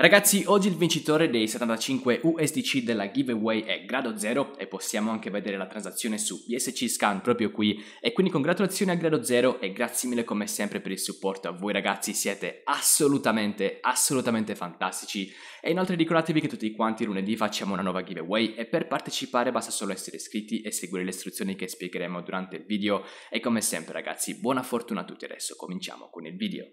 Ragazzi, oggi il vincitore dei 75 USDC della giveaway è grado Zero e possiamo anche vedere la transazione su BSC Scan proprio qui e quindi congratulazioni a grado Zero e grazie mille come sempre per il supporto a voi ragazzi, siete assolutamente assolutamente fantastici e inoltre ricordatevi che tutti quanti lunedì facciamo una nuova giveaway e per partecipare basta solo essere iscritti e seguire le istruzioni che spiegheremo durante il video e come sempre ragazzi buona fortuna a tutti adesso cominciamo con il video.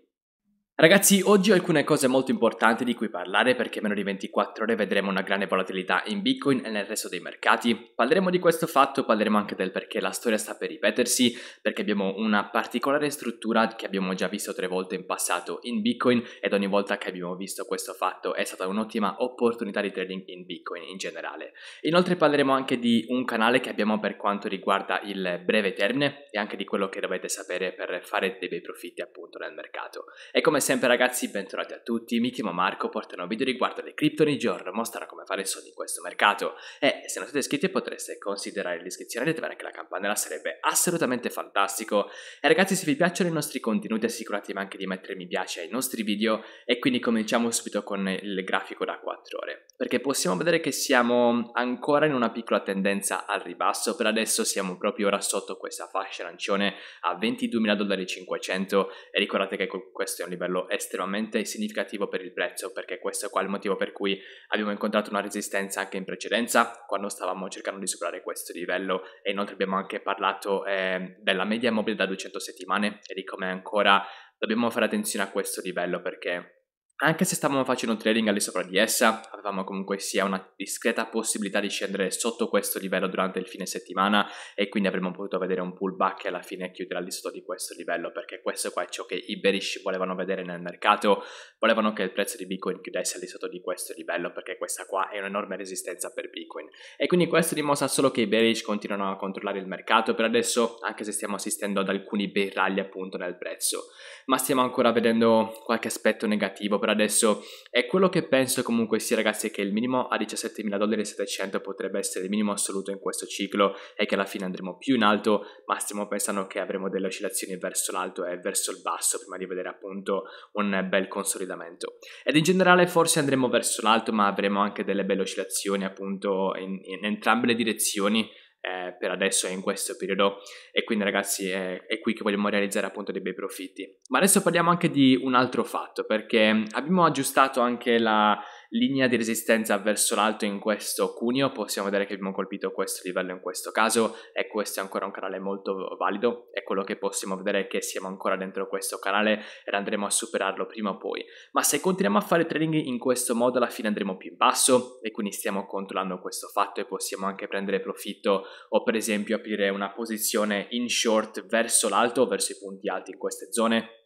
Ragazzi, oggi ho alcune cose molto importanti di cui parlare perché meno di 24 ore vedremo una grande volatilità in Bitcoin e nel resto dei mercati. Parleremo di questo fatto, parleremo anche del perché la storia sta per ripetersi, perché abbiamo una particolare struttura che abbiamo già visto tre volte in passato in Bitcoin ed ogni volta che abbiamo visto questo fatto è stata un'ottima opportunità di trading in Bitcoin in generale. Inoltre parleremo anche di un canale che abbiamo per quanto riguarda il breve termine e anche di quello che dovete sapere per fare dei bei profitti appunto nel mercato. E come sempre ragazzi, bentornati a tutti, mi chiamo Marco portano un video riguardo le cripto ogni giorno, mostrerò come fare soldi in questo mercato e se non siete iscritti potreste considerare l'iscrizione e attivare anche la campanella, sarebbe assolutamente fantastico. E ragazzi se vi piacciono i nostri contenuti assicuratevi anche di mettere mi piace ai nostri video e quindi cominciamo subito con il grafico da 4 ore, perché possiamo vedere che siamo ancora in una piccola tendenza al ribasso, per adesso siamo proprio ora sotto questa fascia arancione a 22.500 e ricordate che questo è un livello controllo è estremamente significativo per il prezzo perché questo è qua il motivo per cui abbiamo incontrato una resistenza anche in precedenza quando stavamo cercando di superare questo livello e inoltre abbiamo anche parlato eh, della media mobile da 200 settimane e di come ancora dobbiamo fare attenzione a questo livello perché anche se stavamo facendo un trading al di sopra di essa, avevamo comunque sia una discreta possibilità di scendere sotto questo livello durante il fine settimana e quindi avremmo potuto vedere un pullback che alla fine chiuderà al di sotto di questo livello perché questo qua è ciò che i bearish volevano vedere nel mercato, volevano che il prezzo di Bitcoin chiudesse al di sotto di questo livello perché questa qua è un'enorme resistenza per Bitcoin. E quindi questo dimostra solo che i bearish continuano a controllare il mercato per adesso, anche se stiamo assistendo ad alcuni bei ragli appunto nel prezzo, ma stiamo ancora vedendo qualche aspetto negativo per adesso è quello che penso comunque sia ragazzi che il minimo a 17.000 dollari e 700 potrebbe essere il minimo assoluto in questo ciclo e che alla fine andremo più in alto ma stiamo pensando che avremo delle oscillazioni verso l'alto e verso il basso prima di vedere appunto un bel consolidamento ed in generale forse andremo verso l'alto ma avremo anche delle belle oscillazioni appunto in, in entrambe le direzioni eh, per adesso e in questo periodo e quindi ragazzi è, è, qui che vogliamo realizzare appunto dei bei profitti. Ma adesso parliamo anche di un altro fatto perché abbiamo aggiustato anche la, linea di resistenza verso l'alto in questo cuneo, possiamo vedere che abbiamo colpito questo livello in questo caso e questo è ancora un canale molto valido, è quello che possiamo vedere che siamo ancora dentro questo canale e andremo a superarlo prima o poi, ma se continuiamo a fare trading in questo modo alla fine andremo più in basso e quindi stiamo controllando questo fatto e possiamo anche prendere profitto o per esempio aprire una posizione in short verso l'alto, verso i punti alti in queste zone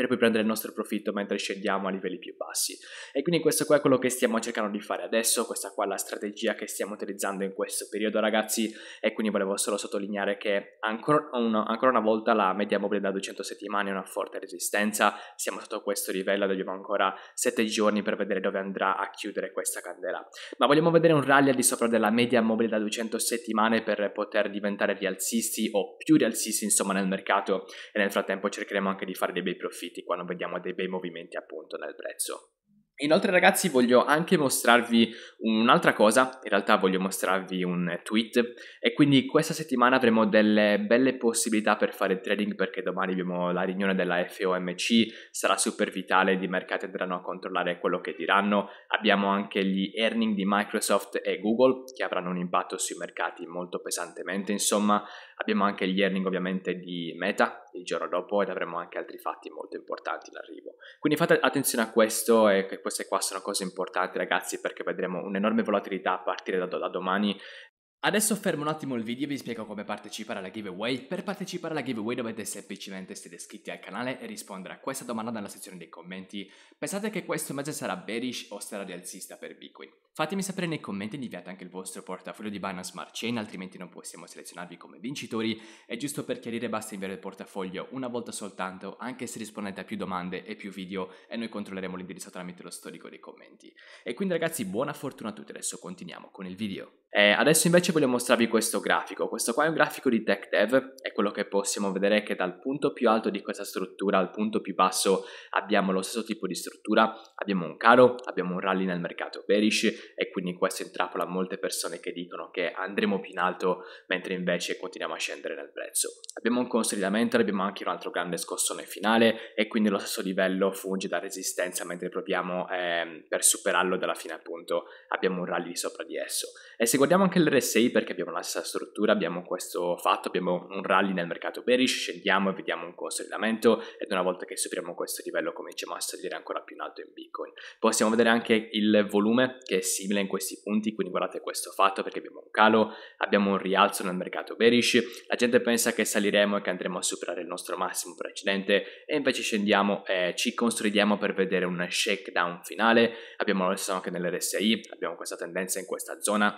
per poi prendere il nostro profitto mentre scendiamo a livelli più bassi. E quindi questo qua è quello che stiamo cercando di fare adesso, questa qua è la strategia che stiamo utilizzando in questo periodo ragazzi e quindi volevo solo sottolineare che ancora una, ancora una volta la media mobile da 200 settimane è una forte resistenza, siamo sotto questo livello, dobbiamo ancora 7 giorni per vedere dove andrà a chiudere questa candela. Ma vogliamo vedere un rally al di sopra della media mobile da 200 settimane per poter diventare rialzisti o più rialzisti insomma nel mercato e nel frattempo cercheremo anche di fare dei bei profitti usciti quando vediamo dei bei movimenti appunto nel prezzo. Inoltre ragazzi voglio anche mostrarvi un'altra cosa, in realtà voglio mostrarvi un tweet e quindi questa settimana avremo delle belle possibilità per fare trading perché domani abbiamo la riunione della FOMC, sarà super vitale, i mercati andranno a controllare quello che diranno, abbiamo anche gli earning di Microsoft e Google che avranno un impatto sui mercati molto pesantemente, insomma abbiamo anche gli earning ovviamente di Meta il giorno dopo ed avremo anche altri fatti molto importanti in arrivo. Quindi fate attenzione a questo e a questo queste qua sono cose importanti ragazzi perché vedremo un'enorme volatilità a partire da, da domani Adesso fermo un attimo il video e vi spiego come partecipare alla giveaway. Per partecipare alla giveaway dovete semplicemente essere iscritti al canale e rispondere a questa domanda nella sezione dei commenti. Pensate che questo mese sarà bearish o sarà rialzista per Bitcoin? Fatemi sapere nei commenti e inviate anche il vostro portafoglio di Binance Smart Chain, altrimenti non possiamo selezionarvi come vincitori. E giusto per chiarire basta inviare il portafoglio una volta soltanto, anche se rispondete a più domande e più video e noi controlleremo l'indirizzo tramite lo storico dei commenti. E quindi ragazzi buona fortuna a tutti, adesso continuiamo con il video. Eh, adesso invece voglio mostrarvi questo grafico. Questo qua è un grafico di Tech Dev, è quello che possiamo vedere che dal punto più alto di questa struttura al punto più basso abbiamo lo stesso tipo di struttura, abbiamo un calo, abbiamo un rally nel mercato bearish e quindi questo intrappola molte persone che dicono che andremo più in alto mentre invece continuiamo a scendere nel prezzo. Abbiamo un consolidamento, abbiamo anche un altro grande scossone finale e quindi lo stesso livello funge da resistenza mentre proviamo eh, per superarlo dalla fine appunto abbiamo un rally sopra di esso. E se guardiamo anche l'RSI perché abbiamo la stessa struttura, abbiamo questo fatto, abbiamo un rally nel mercato bearish, scendiamo e vediamo un consolidamento ed una volta che superiamo questo livello cominciamo a salire ancora più in alto in Bitcoin. Possiamo vedere anche il volume che è simile in questi punti, quindi guardate questo fatto perché abbiamo un calo, abbiamo un rialzo nel mercato bearish, la gente pensa che saliremo e che andremo a superare il nostro massimo precedente e invece scendiamo e ci consolidiamo per vedere un shakedown finale, abbiamo lo stesso anche nell'RSI, abbiamo questa tendenza in questa zona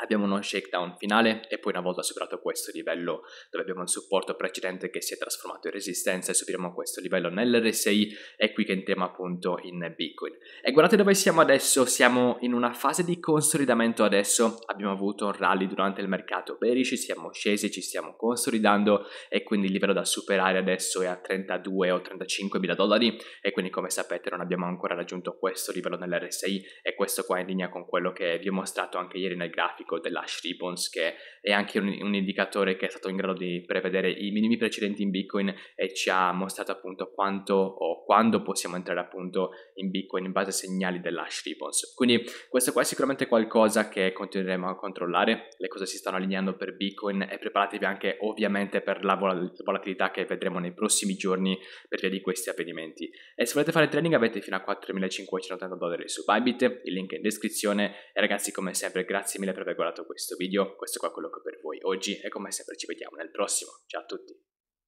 Abbiamo uno shakedown finale e poi una volta superato questo livello dove abbiamo un supporto precedente che si è trasformato in resistenza e superiamo questo livello nell'RSI è qui che entriamo appunto in Bitcoin. E guardate dove siamo adesso, siamo in una fase di consolidamento adesso, abbiamo avuto un rally durante il mercato bearish, siamo scesi, ci stiamo consolidando e quindi il livello da superare adesso è a 32 o 35 mila dollari e quindi come sapete non abbiamo ancora raggiunto questo livello nell'RSI e questo qua è in linea con quello che vi ho mostrato anche ieri nel grafico dinamico della Bones, che è anche un, un, indicatore che è stato in grado di prevedere i minimi precedenti in Bitcoin e ci ha mostrato appunto quanto o quando possiamo entrare appunto in Bitcoin in base ai segnali dell'hash ribbons. Quindi questo qua è sicuramente qualcosa che continueremo a controllare, le cose si stanno allineando per Bitcoin e preparatevi anche ovviamente per la vol- volatilità che vedremo nei prossimi giorni per via di questi avvenimenti. E se volete fare trading avete fino a 4.580 dollari su Bybit, il link è in descrizione e ragazzi come sempre grazie mille per aver guardato questo video, questo qua è quello che ho per voi oggi e come sempre ci vediamo nel prossimo. Ciao a tutti!